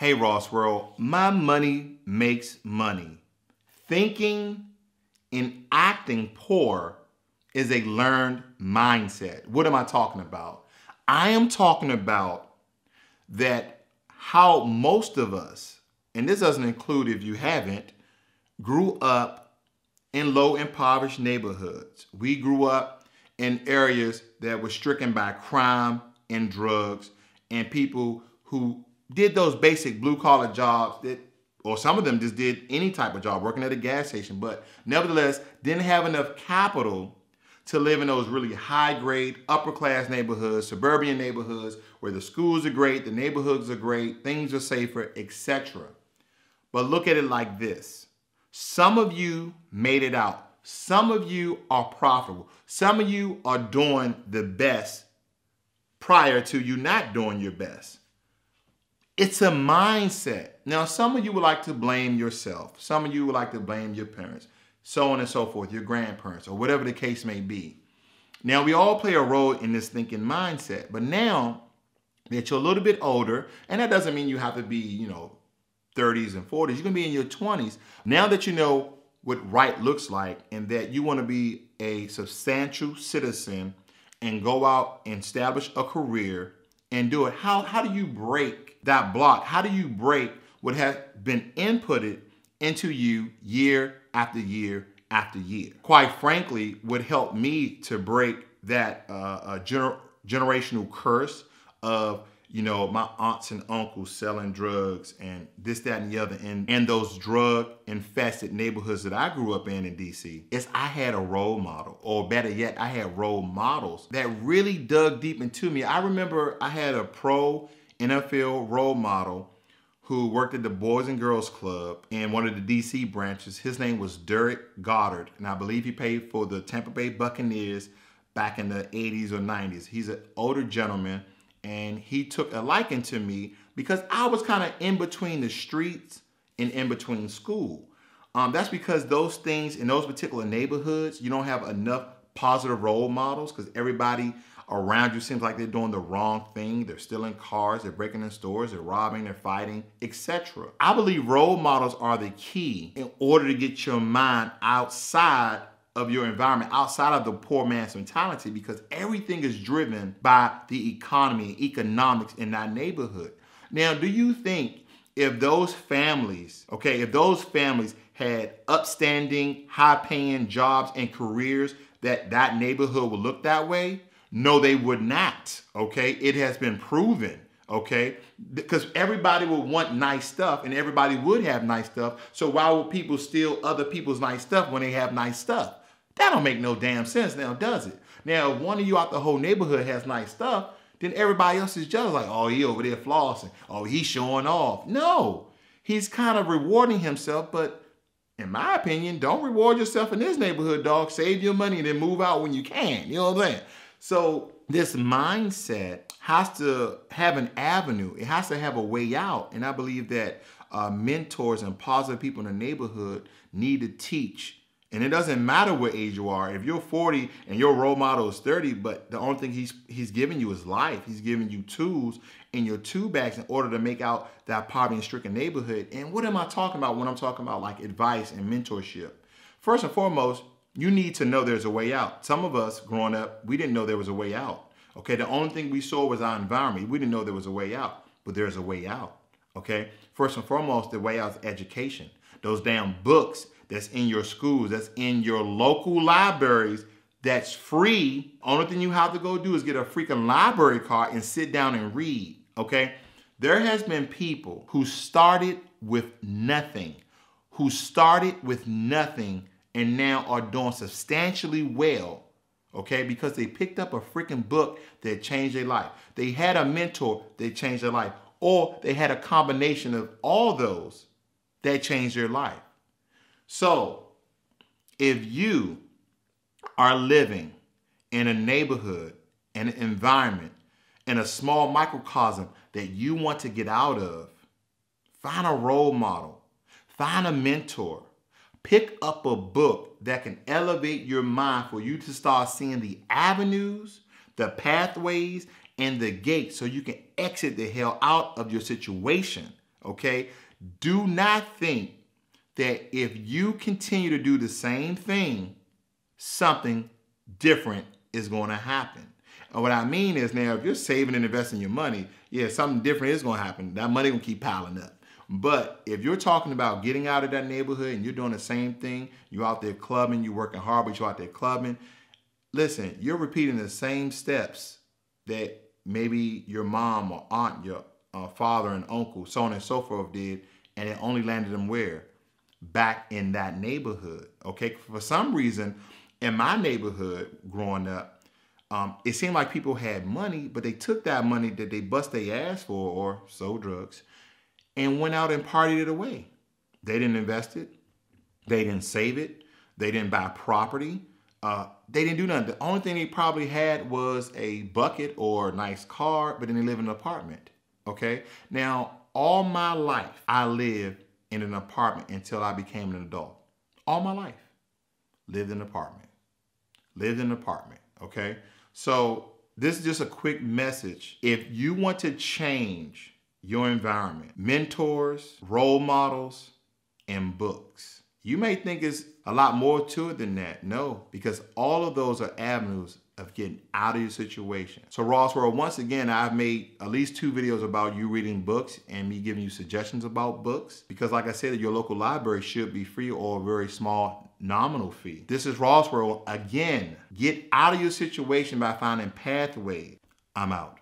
Hey, Ross World, my money makes money. Thinking and acting poor is a learned mindset. What am I talking about? I am talking about that how most of us, and this doesn't include if you haven't, grew up in low impoverished neighborhoods. We grew up in areas that were stricken by crime and drugs and people who did those basic blue collar jobs that, or some of them just did any type of job, working at a gas station, but nevertheless didn't have enough capital to live in those really high grade, upper class neighborhoods, suburban neighborhoods where the schools are great, the neighborhoods are great, things are safer, etc. But look at it like this. Some of you made it out. Some of you are profitable. Some of you are doing the best prior to you not doing your best. It's a mindset. Now, some of you would like to blame yourself. Some of you would like to blame your parents, so on and so forth, your grandparents, or whatever the case may be. Now, we all play a role in this thinking mindset, but now that you're a little bit older, and that doesn't mean you have to be, you know, 30s and 40s, you're gonna be in your 20s. Now that you know what right looks like and that you wanna be a substantial citizen and go out and establish a career and do it. How, how do you break that block? How do you break what has been inputted into you year after year after year? Quite frankly, would help me to break that uh, uh, gener generational curse of you know, my aunts and uncles selling drugs and this, that, and the other, and, and those drug infested neighborhoods that I grew up in in DC, is I had a role model, or better yet, I had role models that really dug deep into me. I remember I had a pro NFL role model who worked at the Boys and Girls Club in one of the DC branches. His name was Derek Goddard, and I believe he played for the Tampa Bay Buccaneers back in the 80s or 90s. He's an older gentleman and he took a liking to me because I was kind of in between the streets and in between school. Um, that's because those things in those particular neighborhoods, you don't have enough positive role models because everybody around you seems like they're doing the wrong thing. They're stealing cars, they're breaking in stores, they're robbing, they're fighting, etc. I believe role models are the key in order to get your mind outside of your environment outside of the poor man's mentality because everything is driven by the economy and economics in that neighborhood. Now, do you think if those families, okay, if those families had upstanding, high-paying jobs and careers that that neighborhood would look that way? No, they would not, okay? It has been proven okay? Because everybody would want nice stuff and everybody would have nice stuff. So why would people steal other people's nice stuff when they have nice stuff? That don't make no damn sense now, does it? Now, if one of you out the whole neighborhood has nice stuff, then everybody else is jealous. Like, oh, he over there flossing. Oh, he's showing off. No, he's kind of rewarding himself, but in my opinion, don't reward yourself in this neighborhood, dog. Save your money and then move out when you can. You know what I'm saying? So this mindset has to have an avenue. It has to have a way out. And I believe that uh, mentors and positive people in the neighborhood need to teach and it doesn't matter what age you are. If you're 40 and your role model is 30, but the only thing he's he's giving you is life. He's giving you tools in your two bags in order to make out that poverty-stricken neighborhood. And what am I talking about when I'm talking about like advice and mentorship? First and foremost, you need to know there's a way out. Some of us growing up, we didn't know there was a way out. Okay, the only thing we saw was our environment. We didn't know there was a way out, but there's a way out. Okay, first and foremost, the way out is education. Those damn books that's in your schools, that's in your local libraries, that's free. Only thing you have to go do is get a freaking library card and sit down and read, okay? There has been people who started with nothing, who started with nothing and now are doing substantially well, okay? Because they picked up a freaking book that changed their life. They had a mentor that changed their life, or they had a combination of all those that changed their life. So if you are living in a neighborhood, an environment, in a small microcosm that you want to get out of, find a role model, find a mentor, pick up a book that can elevate your mind for you to start seeing the avenues, the pathways, and the gates so you can exit the hell out of your situation. Okay? Do not think that if you continue to do the same thing, something different is going to happen. And what I mean is now, if you're saving and investing your money, yeah, something different is going to happen. That money will keep piling up. But if you're talking about getting out of that neighborhood and you're doing the same thing, you're out there clubbing, you're working hard, but you're out there clubbing, listen, you're repeating the same steps that maybe your mom or aunt, your uh, father and uncle, so on and so forth did, and it only landed them where? back in that neighborhood. Okay, for some reason, in my neighborhood growing up, um, it seemed like people had money, but they took that money that they bust their ass for or sold drugs and went out and partied it away. They didn't invest it. They didn't save it. They didn't buy property. Uh, they didn't do nothing. The only thing they probably had was a bucket or a nice car, but then they live in an apartment. Okay. Now, all my life, I lived in an apartment until I became an adult. All my life. Lived in an apartment. Lived in an apartment. Okay. So this is just a quick message. If you want to change your environment, mentors, role models, and books. You may think it's a lot more to it than that. No, because all of those are avenues of getting out of your situation. So Roswell, once again, I've made at least two videos about you reading books and me giving you suggestions about books. Because like I said, your local library should be free or a very small nominal fee. This is Roswell. Again, get out of your situation by finding pathways. I'm out.